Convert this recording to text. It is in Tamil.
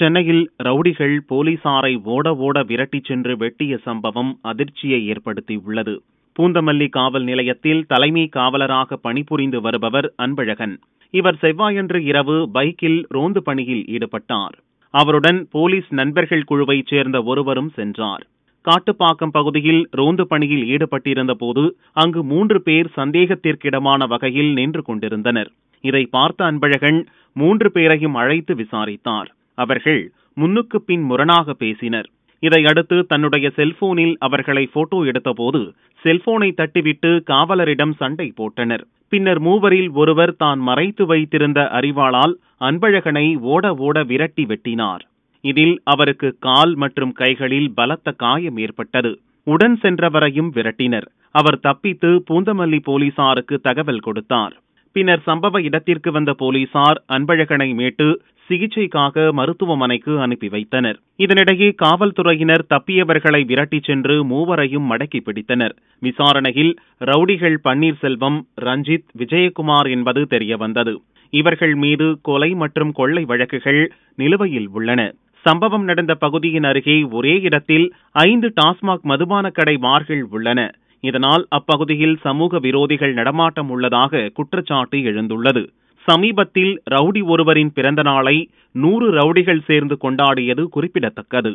சென்னையில் ரவுடிகள் போலீசாரை ஓட ஓட விரட்டிச் சென்று வெட்டிய சம்பவம் அதிர்ச்சியை ஏற்படுத்தியுள்ளது பூந்தமல்லி காவல் நிலையத்தில் தலைமை காவலராக பணிபுரிந்து வருபவர் அன்பழகன் இவர் செவ்வாயன்று இரவு பைக்கில் ரோந்து பணியில் ஈடுபட்டார் அவருடன் போலீஸ் நண்பர்கள் குழுவைச் சேர்ந்த ஒருவரும் சென்றார் காட்டுப்பாக்கம் பகுதியில் ரோந்து பணியில் ஈடுபட்டிருந்த போது அங்கு மூன்று பேர் சந்தேகத்திற்கிடமான வகையில் நின்று கொண்டிருந்தனர் இதை பார்த்த அன்பழகன் மூன்று பேரையும் அழைத்து விசாரித்தார் அவர்கள் முன்னுக்கு பின் முரணாக பேசினர் இதையடுத்து தன்னுடைய செல்போனில் அவர்களை போட்டோ எடுத்தபோது செல்போனை தட்டிவிட்டு காவலரிடம் சண்டை போட்டனர் பின்னர் மூவரில் ஒருவர் தான் மறைத்து வைத்திருந்த அறிவாளால் அன்பழகனை ஓட ஓட விரட்டி வெட்டினார் இதில் அவருக்கு கால் மற்றும் கைகளில் பலத்த காயம் ஏற்பட்டது உடன் சென்றவரையும் விரட்டினர் அவர் தப்பித்து பூந்தமல்லி போலீசாருக்கு தகவல் கொடுத்தார் பின்னர் சம்பவ இடத்திற்கு வந்த போலீசார் அன்பழகனை மீட்டு சிகிச்சைக்காக மருத்துவமனைக்கு அனுப்பி வைத்தனர் இதனிடையே காவல்துறையினர் தப்பியவர்களை விரட்டிச் சென்று மூவரையும் மடக்கி பிடித்தனர் விசாரணையில் ரவுடிகள் பன்னீர்செல்வம் ரஞ்சித் விஜயகுமார் என்பது தெரியவந்தது இவர்கள் மீது கொலை மற்றும் கொள்ளை வழக்குகள் நிலுவையில் உள்ளன சம்பவம் நடந்த பகுதியின் அருகே ஒரே இடத்தில் ஐந்து டாஸ்மாக் மதுபான கடை மார்கள் உள்ளன இதனால் அப்பகுதியில் சமூக விரோதிகள் நடமாட்டம் உள்ளதாக குற்றச்சாட்டு எழுந்துள்ளது சமீபத்தில் ரவுடி ஒருவரின் பிறந்த நாளை நூறு ரவுடிகள் சேர்ந்து கொண்டாடியது குறிப்பிடத்தக்கது